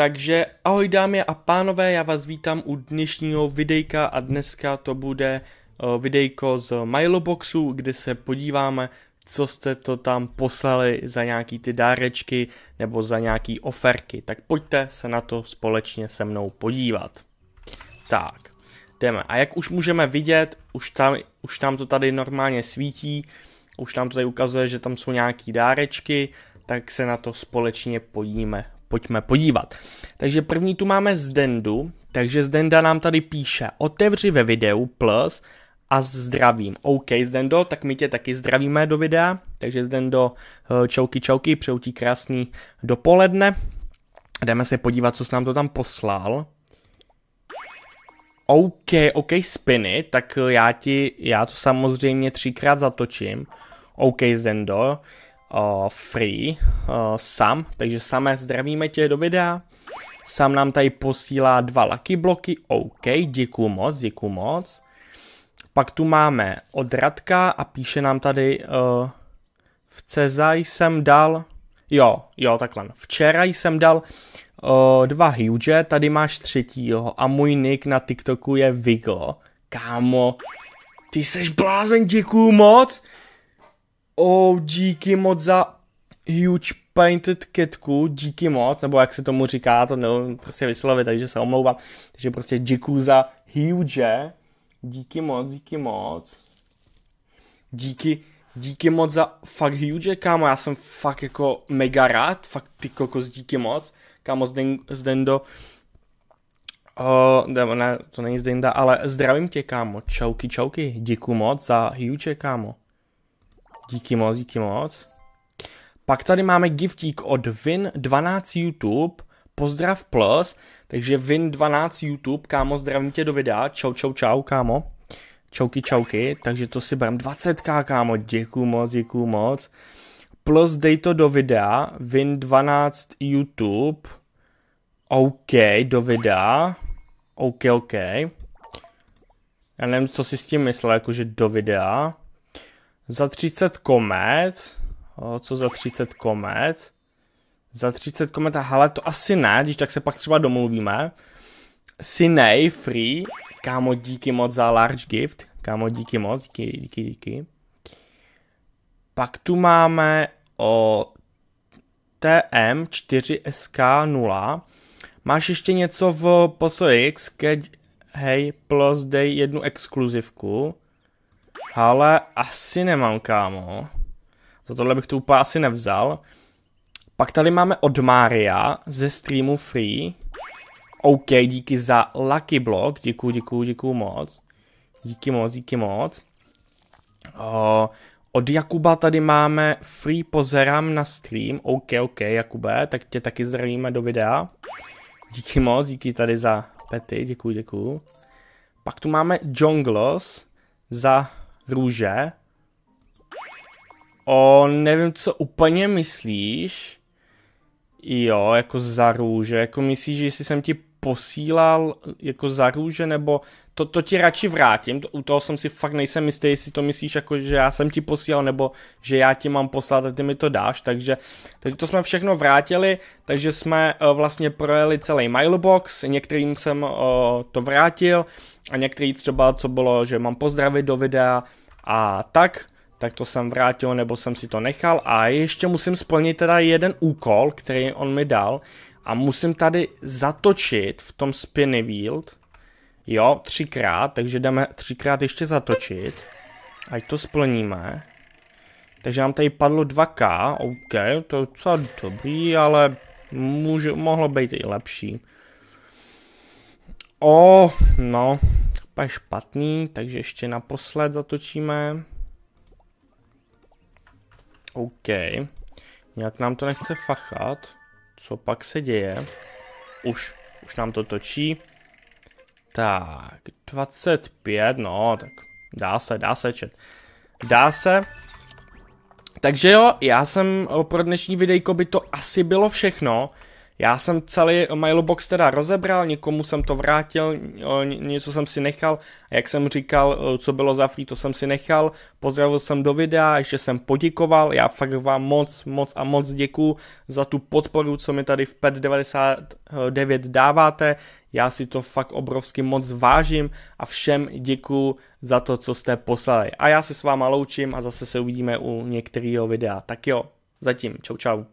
Takže ahoj dámy a pánové, já vás vítám u dnešního videjka a dneska to bude eh, videjko z Miloboxu, kde se podíváme, co jste to tam poslali za nějaký ty dárečky nebo za nějaký oferky. Tak pojďte se na to společně se mnou podívat. Tak, jdeme. A jak už můžeme vidět, už, tam, už nám to tady normálně svítí, už nám to tady ukazuje, že tam jsou nějaký dárečky, tak se na to společně podíme, pojďme podívat. Takže první tu máme Zdendu, takže Zdenda nám tady píše, otevři ve videu plus a zdravím. OK, Zdendo, tak my tě taky zdravíme do videa, takže Zdendo, eh, čauky čauky, přeju ti krásný dopoledne. Jdeme se podívat, co jsi nám to tam poslal. OK, OK, spiny, tak já ti, já to samozřejmě třikrát zatočím. OK, Zdendo, uh, Free, uh, Sam, takže samé zdravíme tě do videa. Sam nám tady posílá dva lucky bloky, OK, děkuju moc, děkuju moc. Pak tu máme od Radka a píše nám tady, uh, v CZ jsem dal, jo, jo, takhle, včera jsem dal uh, dva huge, tady máš třetího a můj nick na TikToku je Vigo. Kámo, ty seš blázen, děkuju moc oh, díky moc za huge painted kitku, díky moc, nebo jak se tomu říká, to nevím prostě vyslovit, takže se omlouvám, takže prostě díku za huge, díky moc, díky moc, díky, díky moc za fakt huge, kámo, já jsem fakt jako mega rád, fakt ty kokos, díky moc, kámo, Zden, Zdendo, Uh, nebo ne, to není Zdenda, ale zdravím tě, kámo. Čauky, čauky. díku moc za huge, kámo. Díky moc, díky moc. Pak tady máme giftík od Vin12 YouTube. Pozdrav plus, takže Vin12 YouTube, kámo, zdravím tě do videa, čau čau čau, kámo. Čauky čauky, takže to si berem 20 kámo, děkuju moc, děkuju moc. Plus dej to do videa, Vin12 YouTube. OK, do videa. OK, OK. Já nevím, co si s tím myslel, jakože do videa. Za 30 komet. O, co za 30 komet? Za 30 komet, hele, to asi ne, když tak se pak třeba domluvíme. Sinej, free. Kámo, díky moc za large gift. Kámo, díky moc, díky, díky, díky. Pak tu máme o TM4SK0. Máš ještě něco v POSOX, keď hej, plus dej jednu exkluzivku. Ale asi nemám, kámo. Za tohle bych tu úplně asi nevzal. Pak tady máme od Mária ze streamu Free. OK, díky za Lucky Block. Děkuju, děkuju, děkuju moc. Díky moc, díky moc. Uh, od Jakuba tady máme Free Pozerám na stream. OK, OK, Jakube, tak tě taky zdravíme do videa. Díky moc, díky tady za pety, děkuju, děkuju. Pak tu máme Jonglos za růže. O, nevím, co úplně myslíš. Jo, jako za růže, jako myslíš, že jestli jsem ti posílal jako za růže, nebo to, to ti radši vrátím, to, u toho jsem si fakt nejsem jistý, jestli to myslíš jako, že já jsem ti posílal, nebo že já ti mám poslat a ty mi to dáš, takže, takže to jsme všechno vrátili, takže jsme uh, vlastně projeli celý mailbox, některým jsem uh, to vrátil a některý třeba, co bylo, že mám pozdravit do videa a tak, tak to jsem vrátil nebo jsem si to nechal a ještě musím splnit teda jeden úkol, který on mi dal, a musím tady zatočit v tom spinny wield. Jo, třikrát, takže jdeme třikrát ještě zatočit. Ať to splníme. Takže nám tady padlo 2K, OK, to je docela dobrý, ale může, mohlo být i lepší. O, oh, no, to je špatný, takže ještě naposled zatočíme. OK, nějak nám to nechce fachat. Co pak se děje? Už, už nám to točí. Tak, 25, no, tak dá se, dá se čet. Dá se. Takže jo, já jsem pro dnešní videjko by to asi bylo všechno. Já jsem celý mailbox teda rozebral, někomu jsem to vrátil, něco jsem si nechal, a jak jsem říkal, co bylo za free, to jsem si nechal, pozdravil jsem do videa, ještě jsem poděkoval, já fakt vám moc, moc a moc děkuju za tu podporu, co mi tady v PET 99 dáváte, já si to fakt obrovsky moc vážím a všem děkuju za to, co jste poslali. A já se s váma loučím a zase se uvidíme u některého videa. Tak jo, zatím, čau čau.